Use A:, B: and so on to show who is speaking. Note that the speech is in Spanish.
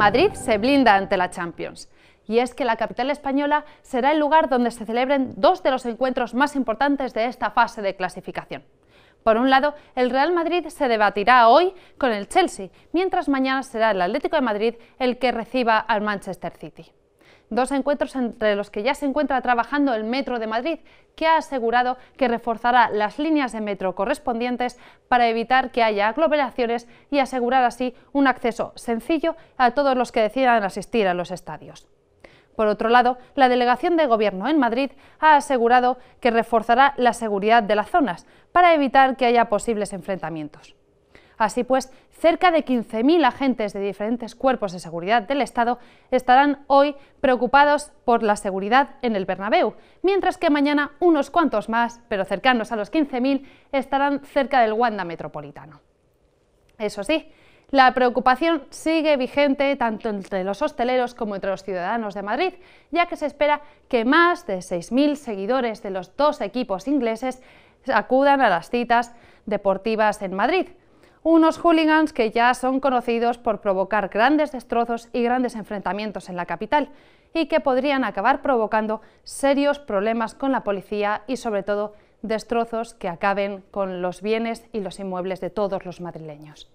A: Madrid se blinda ante la Champions. Y es que la capital española será el lugar donde se celebren dos de los encuentros más importantes de esta fase de clasificación. Por un lado, el Real Madrid se debatirá hoy con el Chelsea, mientras mañana será el Atlético de Madrid el que reciba al Manchester City. Dos encuentros entre los que ya se encuentra trabajando el Metro de Madrid, que ha asegurado que reforzará las líneas de metro correspondientes para evitar que haya aglomeraciones y asegurar así un acceso sencillo a todos los que decidan asistir a los estadios. Por otro lado, la Delegación de Gobierno en Madrid ha asegurado que reforzará la seguridad de las zonas para evitar que haya posibles enfrentamientos. Así pues, cerca de 15.000 agentes de diferentes cuerpos de seguridad del Estado estarán hoy preocupados por la seguridad en el Bernabéu, mientras que mañana unos cuantos más, pero cercanos a los 15.000, estarán cerca del Wanda Metropolitano. Eso sí, la preocupación sigue vigente tanto entre los hosteleros como entre los ciudadanos de Madrid, ya que se espera que más de 6.000 seguidores de los dos equipos ingleses acudan a las citas deportivas en Madrid, unos hooligans que ya son conocidos por provocar grandes destrozos y grandes enfrentamientos en la capital y que podrían acabar provocando serios problemas con la policía y sobre todo destrozos que acaben con los bienes y los inmuebles de todos los madrileños.